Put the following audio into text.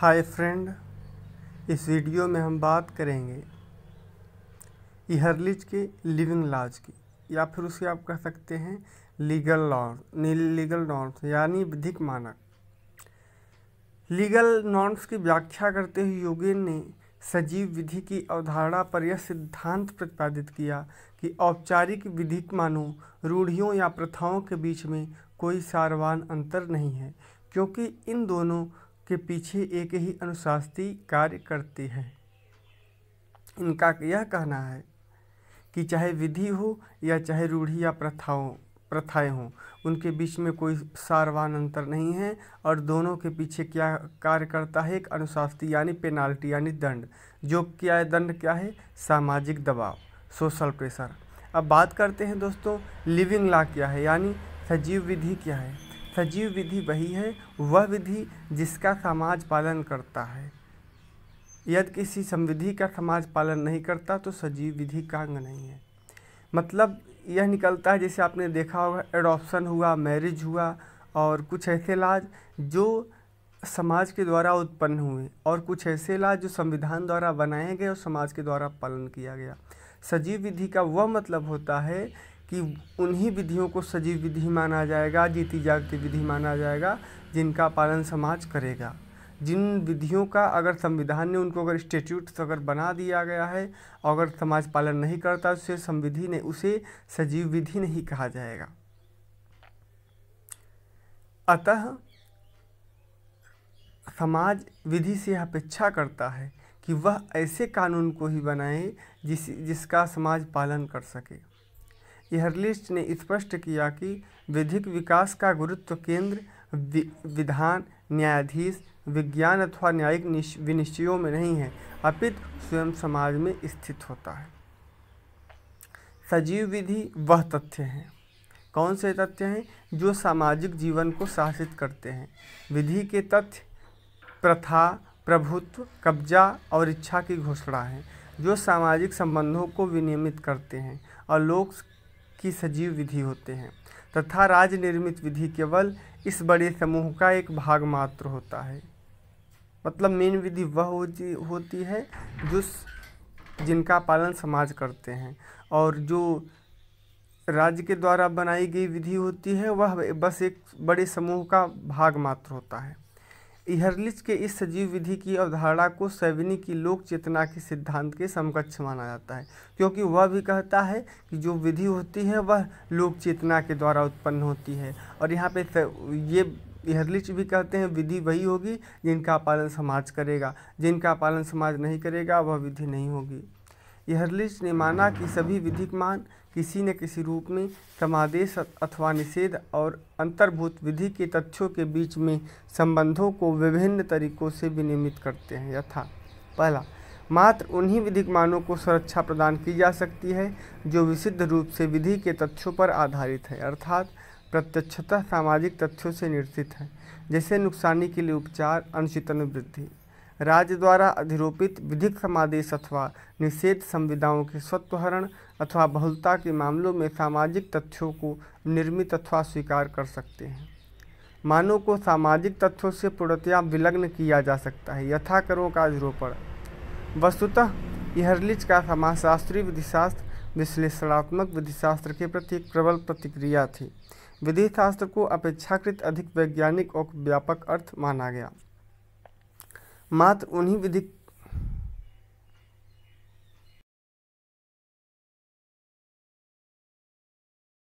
hi friend इस video में हम बात करेंगे इहरलिज के लिविंग लॉज की या फिर उसे आप कह सकते हैं लीगल नॉर्म लीगल नॉर्म्स यानी विधिक मानक लीगल नॉर्म्स की व्याख्या करते हुए योगेन ने सजीव विधि की अवधारणा पर यह सिद्धांत प्रतिपादित किया कि औपचारिक विधिक मानों रूढ़ियों या प्रथाओं के बीच में कोई सारवान अंतर नहीं है क्योंकि इन दोनों के पीछे एक ही अनुशासित कार्य करती है इनका यह कहना है कि चाहे विधि हो या चाहे रूढ़ी या प्रथाओं प्रथाएं हों उनके बीच में कोई सारवान अंतर नहीं है और दोनों के पीछे क्या कार्य करता है एक अनुशासित यानी पेनाल्टी यानी दंड जो क्या है दंड क्या है सामाजिक दबाव सोशल प्रेशर अब बात करते हैं दोस्तों लिविंग ला क्या है यानी सजीव विधि क्या है सजीव विधि वही है वह विधि जिसका समाज पालन करता है यदि किसी संविधि का समाज पालन नहीं करता तो सजीव विधि का अंग नहीं है मतलब यह निकलता है जैसे आपने देखा होगा एडॉप्शन हुआ मैरिज हुआ और कुछ ऐसे लाज जो समाज के द्वारा उत्पन्न हुए और कुछ ऐसे लाज जो संविधान द्वारा बनाए गए और समाज के द्वारा पालन किया गया सजीव विधि का वह मतलब होता है कि उन्हीं विधियों को सजीव विधि माना जाएगा जीती जागती विधि माना जाएगा जिनका पालन समाज करेगा जिन विधियों का अगर संविधान ने उनको अगर स्टेट्यूट तो अगर बना दिया गया है और अगर समाज पालन नहीं करता उसे संविधि ने उसे सजीव विधि नहीं कहा जाएगा अतः समाज विधि से अपेक्षा करता है कि वह ऐसे कानून को ही बनाए जिस जिसका समाज पालन कर सके एहरलिस्ट ने स्पष्ट किया कि विधिक विकास का गुरुत्व केंद्र विधान न्यायाधीश विज्ञान अथवा न्यायिक विनिश्चयों में नहीं है अपित स्वयं समाज में स्थित होता है सजीव विधि वह तथ्य हैं कौन से तथ्य हैं जो सामाजिक जीवन को शासित करते हैं विधि के तथ्य प्रथा प्रभुत्व कब्जा और इच्छा की घोषणा है जो सामाजिक संबंधों को विनियमित करते हैं और लोक की सजीव विधि होते हैं तथा राज्य निर्मित विधि केवल इस बड़े समूह का एक भाग मात्र होता है मतलब मेन विधि वह होती होती है जो जिनका पालन समाज करते हैं और जो राज्य के द्वारा बनाई गई विधि होती है वह बस एक बड़े समूह का भाग मात्र होता है इहरलिच के इस सजीव विधि की अवधारणा को सैविनी की लोक चेतना के सिद्धांत के समकक्ष माना जाता है क्योंकि वह भी कहता है कि जो विधि होती है वह लोक चेतना के द्वारा उत्पन्न होती है और यहाँ पे ये इहरलिच भी कहते हैं विधि वही होगी जिनका पालन समाज करेगा जिनका पालन समाज नहीं करेगा वह विधि नहीं होगी कि हर्लिच ने माना कि सभी विधिकमान किसी न किसी रूप में समादेश अथवा निषेध और अंतर्भूत विधि के तथ्यों के बीच में संबंधों को विभिन्न तरीकों से विनियमित करते हैं यथा पहला मात्र उन्हीं विधिकमानों को सुरक्षा प्रदान की जा सकती है जो विशिद्ध रूप से विधि के तथ्यों पर आधारित है अर्थात प्रत्यक्षता सामाजिक तथ्यों से निर्थित है जैसे नुकसानी के लिए उपचार अनुचितन वृद्धि राज्य द्वारा अधिरोपित विधिक समादेश अथवा निषेध संविदाओं के स्वत्वहरण अथवा बहुलता के मामलों में सामाजिक तथ्यों को निर्मित अथवा स्वीकार कर सकते हैं मानव को सामाजिक तथ्यों से पूर्णतया विलग्न किया जा सकता है यथा का अधिरोपण वस्तुतः इहरलिच का समाजशास्त्रीय विधिशास्त्र विश्लेषणात्मक विधिशास्त्र के प्रति एक प्रबल प्रतिक्रिया थी विधिशास्त्र को अपेक्षाकृत अधिक वैज्ञानिक और व्यापक अर्थ माना गया मात्र उन्हीं विधिक